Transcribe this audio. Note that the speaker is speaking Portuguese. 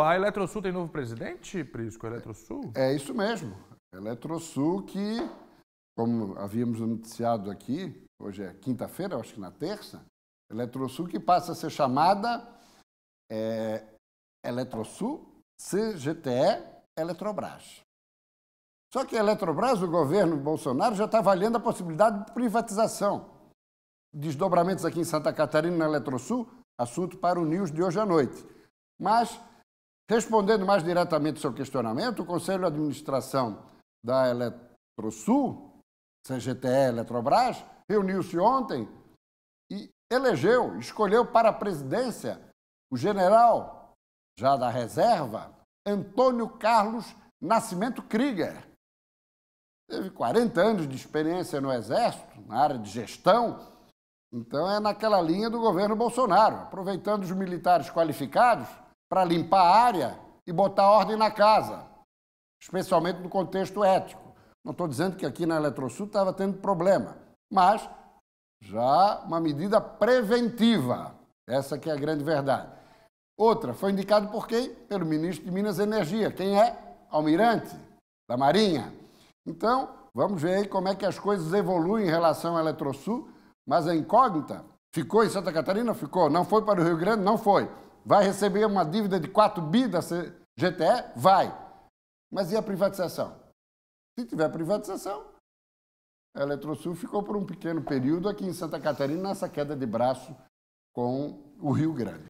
A Eletrosul tem novo presidente, Prisco? Eletrosul? É, é isso mesmo. Eletrosul que, como havíamos noticiado aqui, hoje é quinta-feira, acho que na terça, Eletrosul que passa a ser chamada é, Eletrosul CGTE Eletrobras. Só que a Eletrobras, o governo Bolsonaro, já está avaliando a possibilidade de privatização. Desdobramentos aqui em Santa Catarina, na Eletrosul, assunto para o News de hoje à noite. Mas Respondendo mais diretamente ao seu questionamento, o Conselho de Administração da Eletrosul, CGTE Eletrobras, reuniu-se ontem e elegeu, escolheu para a presidência o general, já da reserva, Antônio Carlos Nascimento Krieger. Teve 40 anos de experiência no Exército, na área de gestão, então é naquela linha do governo Bolsonaro, aproveitando os militares qualificados para limpar a área e botar ordem na casa, especialmente no contexto ético. Não estou dizendo que aqui na Eletrosul estava tendo problema, mas já uma medida preventiva. Essa que é a grande verdade. Outra, foi indicado por quem? Pelo ministro de Minas e Energia. Quem é? Almirante da Marinha. Então, vamos ver aí como é que as coisas evoluem em relação à Eletrosul, mas a incógnita ficou em Santa Catarina? Ficou. Não foi para o Rio Grande? Não foi. Vai receber uma dívida de 4 bi da GTE? Vai. Mas e a privatização? Se tiver privatização, a Eletrosul ficou por um pequeno período aqui em Santa Catarina nessa queda de braço com o Rio Grande.